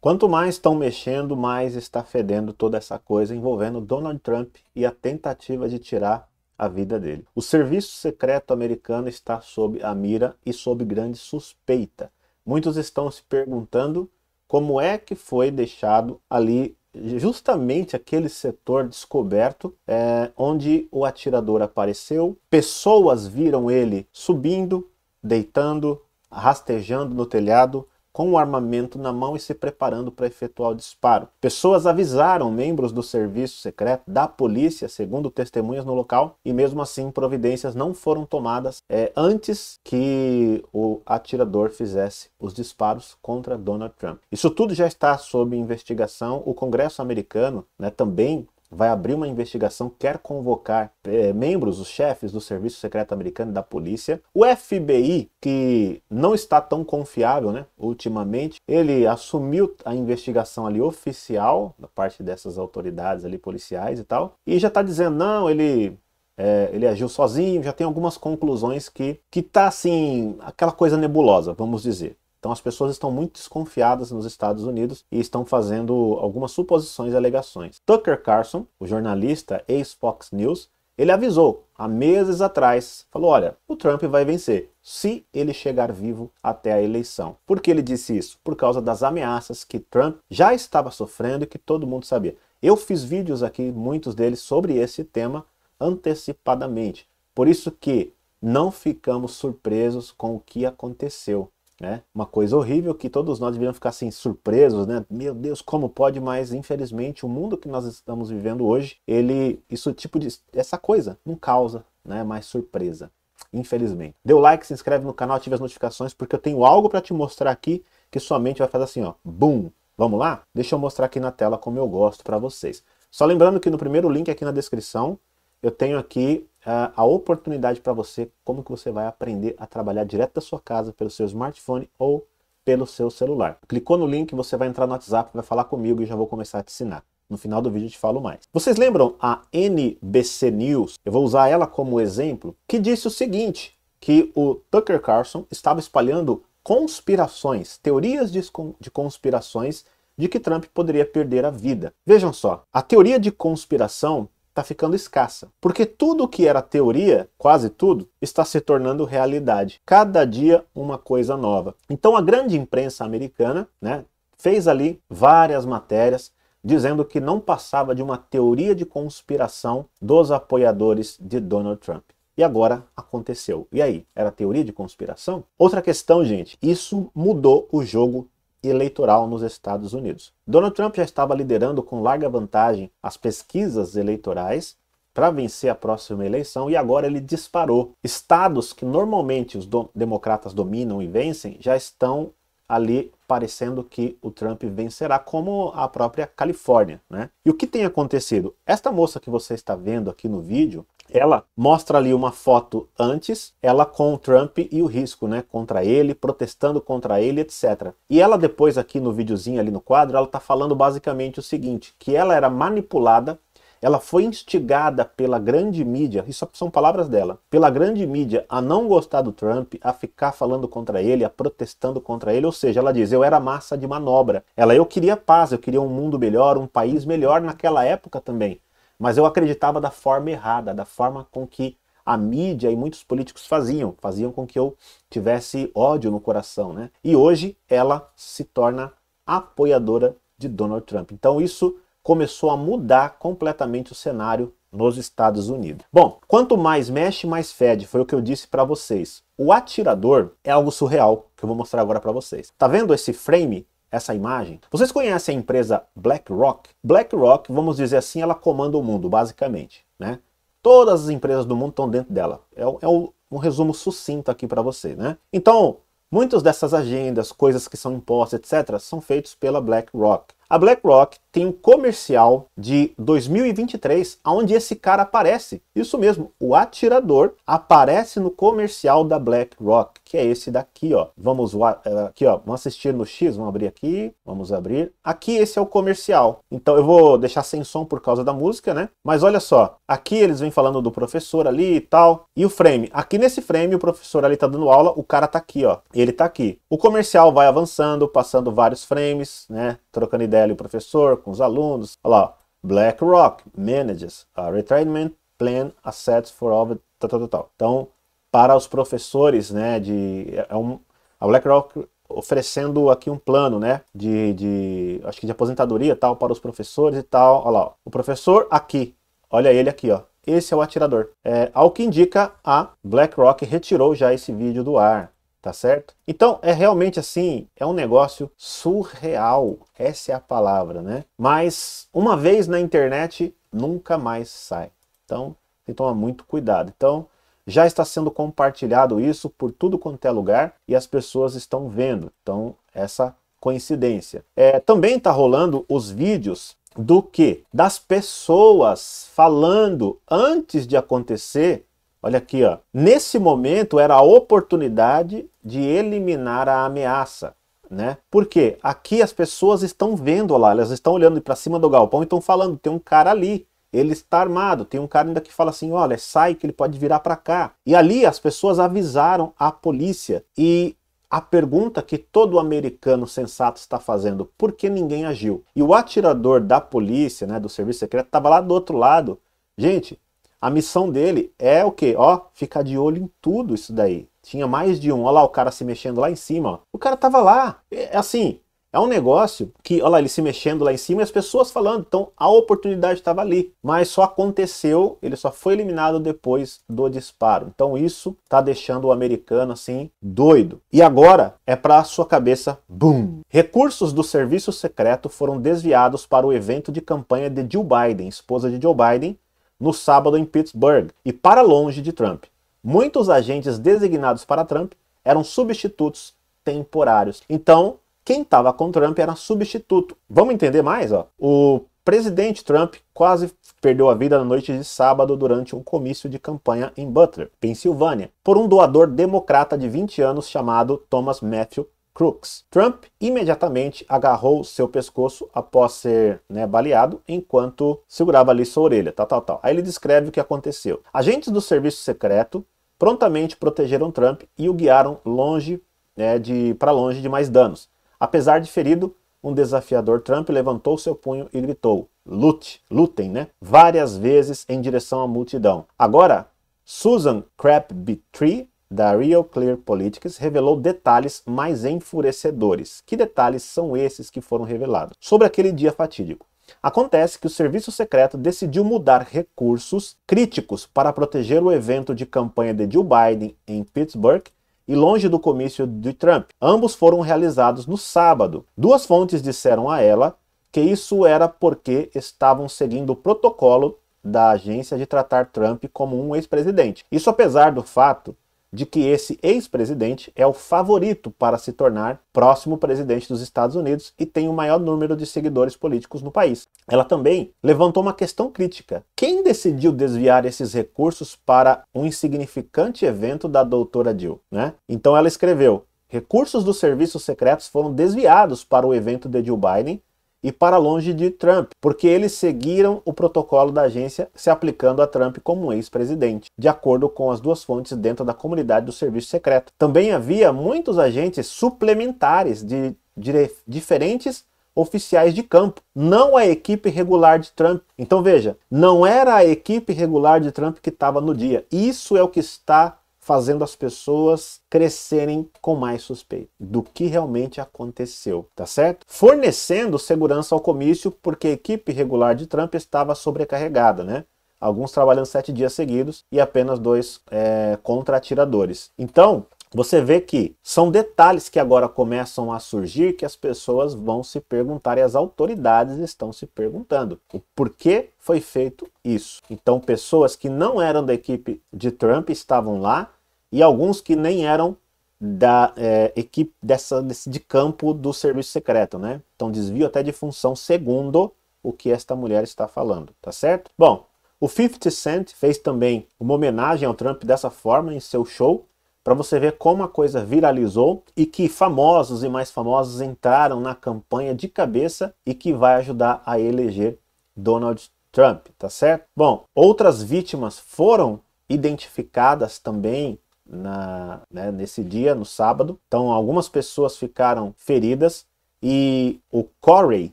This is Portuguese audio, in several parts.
Quanto mais estão mexendo, mais está fedendo toda essa coisa envolvendo Donald Trump e a tentativa de tirar a vida dele. O serviço secreto americano está sob a mira e sob grande suspeita. Muitos estão se perguntando como é que foi deixado ali justamente aquele setor descoberto é, onde o atirador apareceu. Pessoas viram ele subindo, deitando, rastejando no telhado, com o armamento na mão e se preparando para efetuar o disparo. Pessoas avisaram membros do serviço secreto, da polícia, segundo testemunhas no local, e mesmo assim providências não foram tomadas é, antes que o atirador fizesse os disparos contra Donald Trump. Isso tudo já está sob investigação. O Congresso americano né, também vai abrir uma investigação, quer convocar é, membros, os chefes do Serviço Secreto Americano e da polícia. O FBI, que não está tão confiável, né, ultimamente, ele assumiu a investigação ali oficial da parte dessas autoridades ali policiais e tal, e já está dizendo não, ele é, ele agiu sozinho, já tem algumas conclusões que que tá assim aquela coisa nebulosa, vamos dizer. Então as pessoas estão muito desconfiadas nos Estados Unidos e estão fazendo algumas suposições e alegações. Tucker Carlson, o jornalista ex-Fox News, ele avisou há meses atrás, falou: olha, o Trump vai vencer se ele chegar vivo até a eleição. Por que ele disse isso? Por causa das ameaças que Trump já estava sofrendo e que todo mundo sabia. Eu fiz vídeos aqui, muitos deles, sobre esse tema antecipadamente. Por isso que não ficamos surpresos com o que aconteceu. Né? Uma coisa horrível que todos nós deveríamos ficar assim surpresos, né? Meu Deus, como pode? Mas infelizmente o mundo que nós estamos vivendo hoje, ele, isso tipo de essa coisa não causa, né? Mais surpresa, infelizmente. Dê o like, se inscreve no canal, ative as notificações, porque eu tenho algo para te mostrar aqui que sua mente vai fazer assim, ó, bum. Vamos lá? Deixa eu mostrar aqui na tela como eu gosto para vocês. Só lembrando que no primeiro link aqui na descrição eu tenho aqui uh, a oportunidade para você como que você vai aprender a trabalhar direto da sua casa pelo seu smartphone ou pelo seu celular. Clicou no link, você vai entrar no WhatsApp, vai falar comigo e já vou começar a te ensinar. No final do vídeo eu te falo mais. Vocês lembram a NBC News? Eu vou usar ela como exemplo, que disse o seguinte, que o Tucker Carlson estava espalhando conspirações, teorias de conspirações de que Trump poderia perder a vida. Vejam só, a teoria de conspiração está ficando escassa, porque tudo que era teoria, quase tudo, está se tornando realidade. Cada dia uma coisa nova. Então a grande imprensa americana, né, fez ali várias matérias dizendo que não passava de uma teoria de conspiração dos apoiadores de Donald Trump. E agora aconteceu. E aí, era teoria de conspiração? Outra questão, gente, isso mudou o jogo eleitoral nos Estados Unidos. Donald Trump já estava liderando com larga vantagem as pesquisas eleitorais para vencer a próxima eleição e agora ele disparou. Estados que normalmente os do democratas dominam e vencem já estão ali parecendo que o Trump vencerá, como a própria Califórnia, né? E o que tem acontecido? Esta moça que você está vendo aqui no vídeo, ela mostra ali uma foto antes, ela com o Trump e o risco, né, contra ele, protestando contra ele, etc. E ela depois aqui no videozinho ali no quadro, ela tá falando basicamente o seguinte, que ela era manipulada ela foi instigada pela grande mídia, isso são palavras dela, pela grande mídia a não gostar do Trump, a ficar falando contra ele, a protestando contra ele, ou seja, ela diz, eu era massa de manobra. Ela, eu queria paz, eu queria um mundo melhor, um país melhor naquela época também. Mas eu acreditava da forma errada, da forma com que a mídia e muitos políticos faziam, faziam com que eu tivesse ódio no coração, né? E hoje ela se torna apoiadora de Donald Trump. Então isso começou a mudar completamente o cenário nos Estados Unidos. Bom, quanto mais mexe, mais fede, foi o que eu disse para vocês. O atirador é algo surreal que eu vou mostrar agora para vocês. Tá vendo esse frame essa imagem? Vocês conhecem a empresa BlackRock? BlackRock, vamos dizer assim, ela comanda o mundo, basicamente. Né? Todas as empresas do mundo estão dentro dela. É, é um, um resumo sucinto aqui para você. Né? Então, muitas dessas agendas, coisas que são impostas, etc., são feitas pela BlackRock. A BlackRock tem um comercial de 2023 onde esse cara aparece. Isso mesmo, o atirador aparece no comercial da BlackRock, que é esse daqui, ó. Vamos eh, aqui, ó, vamos assistir no X, vamos abrir aqui, vamos abrir. Aqui esse é o comercial. Então eu vou deixar sem som por causa da música, né? Mas olha só, aqui eles vêm falando do professor ali e tal, e o frame. Aqui nesse frame o professor ali tá dando aula, o cara tá aqui, ó. Ele tá aqui. O comercial vai avançando, passando vários frames, né? Trocando ideia o Professor com os alunos. Olha lá, BlackRock manages a retirement plan assets for all Total, total. Então, para os professores, né, de é um, a BlackRock oferecendo aqui um plano, né, de, de acho que de aposentadoria tal para os professores e tal. Olha lá, o professor aqui, olha ele aqui, ó. Esse é o atirador. É, ao que indica, a BlackRock retirou já esse vídeo do ar tá certo? Então é realmente assim, é um negócio surreal, essa é a palavra, né? Mas uma vez na internet, nunca mais sai. Então tem que tomar muito cuidado. Então já está sendo compartilhado isso por tudo quanto é lugar e as pessoas estão vendo. Então essa coincidência. É, também está rolando os vídeos do que? Das pessoas falando antes de acontecer Olha aqui, ó. Nesse momento era a oportunidade de eliminar a ameaça, né? Porque aqui as pessoas estão vendo lá, elas estão olhando para cima do galpão e estão falando, tem um cara ali, ele está armado. Tem um cara ainda que fala assim, olha, sai que ele pode virar para cá. E ali as pessoas avisaram a polícia e a pergunta que todo americano sensato está fazendo, por que ninguém agiu? E o atirador da polícia, né, do serviço secreto, estava lá do outro lado. Gente, a missão dele é o quê? Ó, ficar de olho em tudo isso daí. Tinha mais de um. Olha lá o cara se mexendo lá em cima. Ó. O cara tava lá. É, é assim, é um negócio que, olha lá, ele se mexendo lá em cima e as pessoas falando. Então a oportunidade estava ali, mas só aconteceu, ele só foi eliminado depois do disparo. Então isso tá deixando o americano assim doido. E agora é para sua cabeça, boom. Recursos do serviço secreto foram desviados para o evento de campanha de Joe Biden, esposa de Joe Biden, no sábado em Pittsburgh e para longe de Trump. Muitos agentes designados para Trump eram substitutos temporários. Então, quem estava com Trump era substituto. Vamos entender mais? Ó? O presidente Trump quase perdeu a vida na noite de sábado durante um comício de campanha em Butler, Pensilvânia, por um doador democrata de 20 anos chamado Thomas Matthew Crooks. Trump imediatamente agarrou seu pescoço após ser né, baleado, enquanto segurava ali sua orelha, tal, tal, tal. Aí ele descreve o que aconteceu. Agentes do serviço secreto prontamente protegeram Trump e o guiaram longe, né, de para longe de mais danos. Apesar de ferido, um desafiador Trump levantou seu punho e gritou: "Lute, lutem, né?" Várias vezes em direção à multidão. Agora, Susan Crabtree da Real Clear Politics revelou detalhes mais enfurecedores. Que detalhes são esses que foram revelados? Sobre aquele dia fatídico. Acontece que o Serviço Secreto decidiu mudar recursos críticos para proteger o evento de campanha de Joe Biden em Pittsburgh e longe do comício de Trump. Ambos foram realizados no sábado. Duas fontes disseram a ela que isso era porque estavam seguindo o protocolo da agência de tratar Trump como um ex-presidente. Isso apesar do fato de que esse ex-presidente é o favorito para se tornar próximo presidente dos Estados Unidos e tem o maior número de seguidores políticos no país. Ela também levantou uma questão crítica. Quem decidiu desviar esses recursos para um insignificante evento da doutora Jill? Né? Então ela escreveu: recursos dos serviços secretos foram desviados para o evento de Jill Biden e para longe de Trump, porque eles seguiram o protocolo da agência se aplicando a Trump como um ex-presidente, de acordo com as duas fontes dentro da comunidade do serviço secreto. Também havia muitos agentes suplementares de, de diferentes oficiais de campo, não a equipe regular de Trump. Então veja, não era a equipe regular de Trump que estava no dia. Isso é o que está fazendo as pessoas crescerem com mais suspeito do que realmente aconteceu, tá certo? Fornecendo segurança ao comício, porque a equipe regular de Trump estava sobrecarregada, né? Alguns trabalhando sete dias seguidos e apenas dois é, contra-atiradores. Então, você vê que são detalhes que agora começam a surgir que as pessoas vão se perguntar e as autoridades estão se perguntando o porquê foi feito isso. Então, pessoas que não eram da equipe de Trump estavam lá e alguns que nem eram da é, equipe dessa, desse, de campo do serviço secreto, né? Então desvio até de função segundo o que esta mulher está falando, tá certo? Bom, o 50 Cent fez também uma homenagem ao Trump dessa forma em seu show, para você ver como a coisa viralizou e que famosos e mais famosos entraram na campanha de cabeça e que vai ajudar a eleger Donald Trump, tá certo? Bom, outras vítimas foram identificadas também na, né, nesse dia, no sábado. Então, algumas pessoas ficaram feridas e o Corey,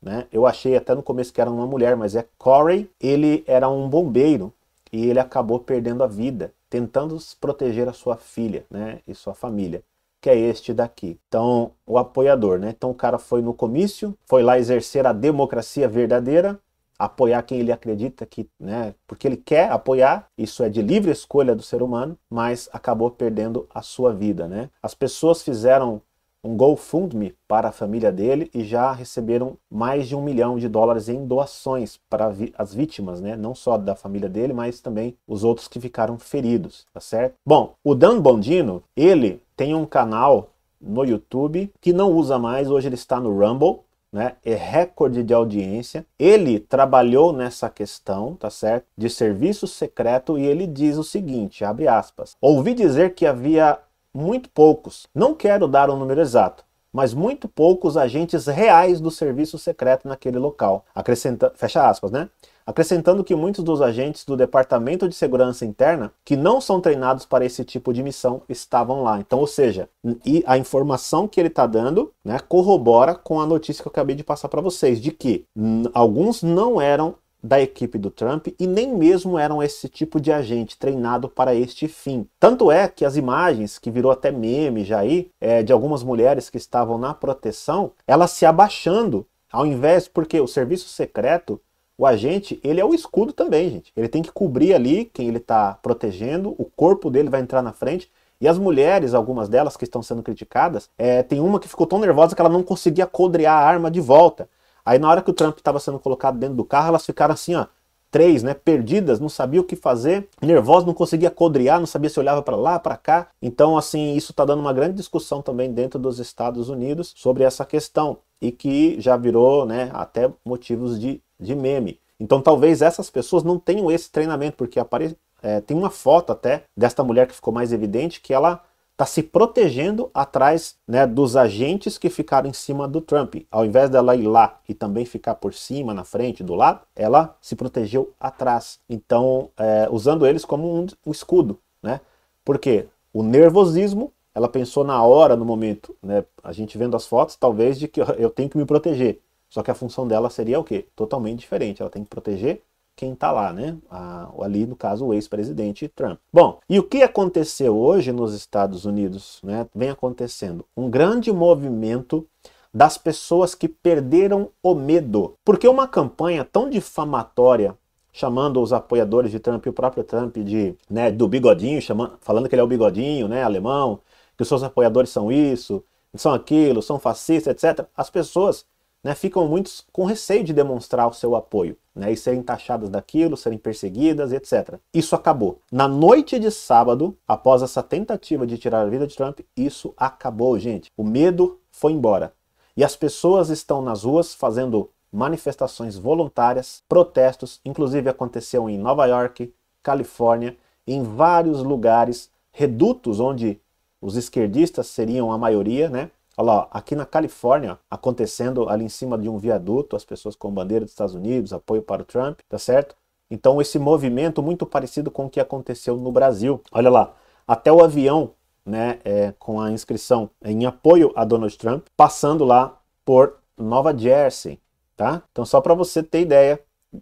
né, eu achei até no começo que era uma mulher, mas é Corey, ele era um bombeiro e ele acabou perdendo a vida, tentando proteger a sua filha né, e sua família que é este daqui. Então, o apoiador, né? Então o cara foi no comício, foi lá exercer a democracia verdadeira, apoiar quem ele acredita que, né, porque ele quer apoiar, isso é de livre escolha do ser humano, mas acabou perdendo a sua vida, né? As pessoas fizeram um GoFundMe para a família dele e já receberam mais de um milhão de dólares em doações para as vítimas, né? Não só da família dele, mas também os outros que ficaram feridos, tá certo? Bom, o Dan Bondino, ele tem um canal no YouTube que não usa mais, hoje ele está no Rumble, né? É recorde de audiência. Ele trabalhou nessa questão, tá certo? De serviço secreto e ele diz o seguinte, abre aspas. Ouvi dizer que havia muito poucos. Não quero dar um número exato, mas muito poucos agentes reais do serviço secreto naquele local. Acrescenta, fecha aspas, né? acrescentando que muitos dos agentes do Departamento de Segurança Interna que não são treinados para esse tipo de missão estavam lá. Então, ou seja, e a informação que ele está dando né, corrobora com a notícia que eu acabei de passar para vocês, de que alguns não eram da equipe do Trump e nem mesmo eram esse tipo de agente treinado para este fim. Tanto é que as imagens, que virou até meme já aí, é, de algumas mulheres que estavam na proteção, elas se abaixando, ao invés, porque o serviço secreto o agente, ele é o escudo também, gente. Ele tem que cobrir ali quem ele está protegendo, o corpo dele vai entrar na frente. E as mulheres, algumas delas que estão sendo criticadas, é, tem uma que ficou tão nervosa que ela não conseguia codrear a arma de volta. Aí na hora que o Trump estava sendo colocado dentro do carro, elas ficaram assim, ó, três, né, perdidas, não sabia o que fazer, nervosa, não conseguia codrear, não sabia se olhava para lá, para cá. Então, assim, isso está dando uma grande discussão também dentro dos Estados Unidos sobre essa questão e que já virou, né, até motivos de de meme. Então talvez essas pessoas não tenham esse treinamento, porque apare... É, tem uma foto até desta mulher que ficou mais evidente que ela está se protegendo atrás né, dos agentes que ficaram em cima do Trump. Ao invés dela ir lá e também ficar por cima, na frente, do lado, ela se protegeu atrás. Então, é, usando eles como um, um escudo. Né? Porque o nervosismo, ela pensou na hora, no momento. Né? A gente vendo as fotos, talvez, de que eu tenho que me proteger. Só que a função dela seria o quê? Totalmente diferente. Ela tem que proteger quem está lá, né? A, ali, no caso, o ex-presidente Trump. Bom, e o que aconteceu hoje nos Estados Unidos, né? Vem acontecendo um grande movimento das pessoas que perderam o medo. Porque uma campanha tão difamatória chamando os apoiadores de Trump e o próprio Trump de, né, do bigodinho, chamando, falando que ele é o bigodinho, né, alemão, que os seus apoiadores são isso, são aquilo, são fascistas, etc. As pessoas né, ficam muitos com receio de demonstrar o seu apoio né, e serem taxadas daquilo, serem perseguidas, etc. Isso acabou. Na noite de sábado, após essa tentativa de tirar a vida de Trump, isso acabou, gente. O medo foi embora. E as pessoas estão nas ruas fazendo manifestações voluntárias, protestos, inclusive aconteceu em Nova York, Califórnia, em vários lugares, redutos onde os esquerdistas seriam a maioria, né? Olha lá, aqui na Califórnia, acontecendo ali em cima de um viaduto, as pessoas com bandeira dos Estados Unidos, apoio para o Trump, tá certo? Então esse movimento muito parecido com o que aconteceu no Brasil. Olha lá, até o avião, né, é, com a inscrição em apoio a Donald Trump, passando lá por Nova Jersey, tá? Então só para você ter ideia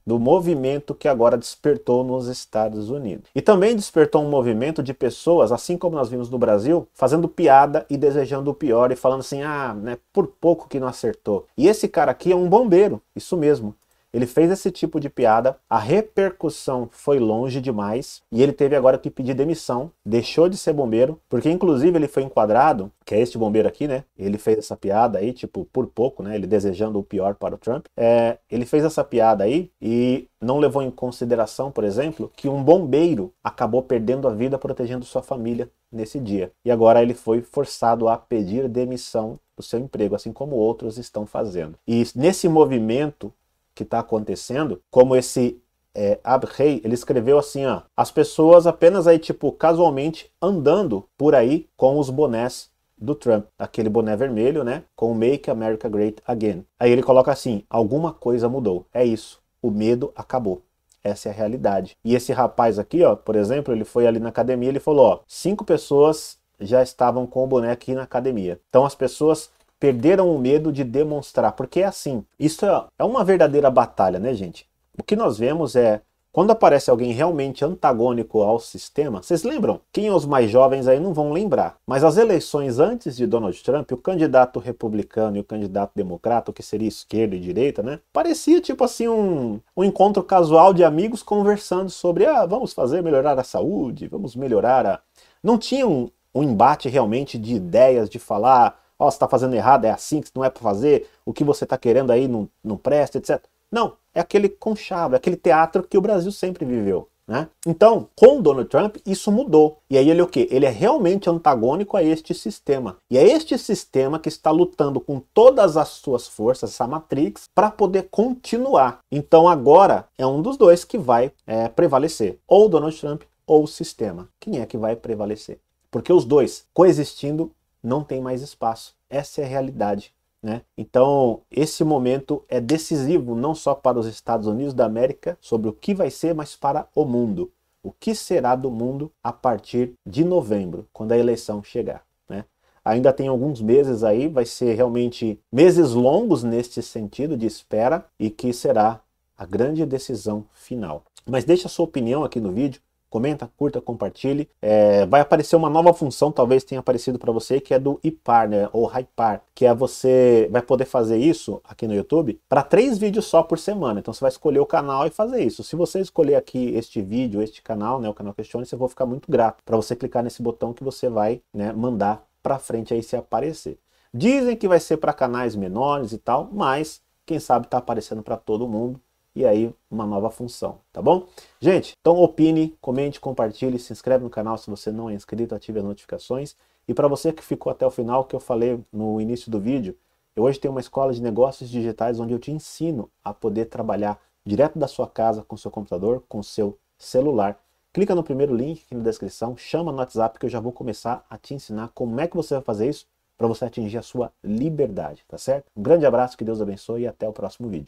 do movimento que agora despertou nos Estados Unidos. E também despertou um movimento de pessoas, assim como nós vimos no Brasil, fazendo piada e desejando o pior e falando assim: "Ah, né, por pouco que não acertou". E esse cara aqui é um bombeiro, isso mesmo. Ele fez esse tipo de piada, a repercussão foi longe demais e ele teve agora que pedir demissão, deixou de ser bombeiro, porque inclusive ele foi enquadrado, que é este bombeiro aqui, né? Ele fez essa piada aí, tipo, por pouco, né? Ele desejando o pior para o Trump. É, ele fez essa piada aí e não levou em consideração, por exemplo, que um bombeiro acabou perdendo a vida protegendo sua família nesse dia. E agora ele foi forçado a pedir demissão do seu emprego, assim como outros estão fazendo. E nesse movimento que está acontecendo, como esse é, Abrei, ele escreveu assim, ó, as pessoas apenas aí, tipo, casualmente andando por aí com os bonés do Trump, aquele boné vermelho, né, com Make America Great Again. Aí ele coloca assim, alguma coisa mudou, é isso, o medo acabou. Essa é a realidade. E esse rapaz aqui, ó, por exemplo, ele foi ali na academia, ele falou, ó, cinco pessoas já estavam com o boné aqui na academia. Então as pessoas perderam o medo de demonstrar, porque é assim, isso é, é uma verdadeira batalha, né, gente? O que nós vemos é quando aparece alguém realmente antagônico ao sistema, vocês lembram? Quem é os mais jovens aí não vão lembrar. Mas as eleições antes de Donald Trump, o candidato republicano e o candidato democrata, o que seria esquerda e direita, né? Parecia tipo assim um, um encontro casual de amigos conversando sobre ah, vamos fazer melhorar a saúde, vamos melhorar a. Não tinha um, um embate realmente de ideias, de falar Ó, oh, você está fazendo errado, é assim que não é para fazer, o que você está querendo aí não, não presta, etc. Não, é aquele conchavo, é aquele teatro que o Brasil sempre viveu. Né? Então, com Donald Trump, isso mudou. E aí ele é o quê? Ele é realmente antagônico a este sistema. E é este sistema que está lutando com todas as suas forças, essa Matrix, para poder continuar. Então agora é um dos dois que vai é, prevalecer. Ou Donald Trump ou o sistema. Quem é que vai prevalecer? Porque os dois, coexistindo, não tem mais espaço. Essa é a realidade. Né? Então, esse momento é decisivo não só para os Estados Unidos da América sobre o que vai ser, mas para o mundo. O que será do mundo a partir de novembro, quando a eleição chegar? Né? Ainda tem alguns meses aí, vai ser realmente meses longos neste sentido de espera e que será a grande decisão final. Mas deixe a sua opinião aqui no vídeo comenta, curta, compartilhe. É, vai aparecer uma nova função, talvez tenha aparecido para você, que é do iPartner né? ou Hypar, que é você vai poder fazer isso aqui no YouTube para três vídeos só por semana. Então você vai escolher o canal e fazer isso. Se você escolher aqui este vídeo, este canal, né, o canal Questione, você vou ficar muito grato para você clicar nesse botão que você vai né, mandar para frente aí se aparecer. Dizem que vai ser para canais menores e tal, mas quem sabe está aparecendo para todo mundo e aí uma nova função, tá bom? Gente, então opine, comente, compartilhe, se inscreve no canal se você não é inscrito, ative as notificações. E para você que ficou até o final, que eu falei no início do vídeo, eu hoje tenho uma escola de negócios digitais onde eu te ensino a poder trabalhar direto da sua casa com seu computador, com seu celular. Clica no primeiro link aqui na descrição, chama no WhatsApp que eu já vou começar a te ensinar como é que você vai fazer isso para você atingir a sua liberdade, tá certo? Um grande abraço, que Deus abençoe e até o próximo vídeo.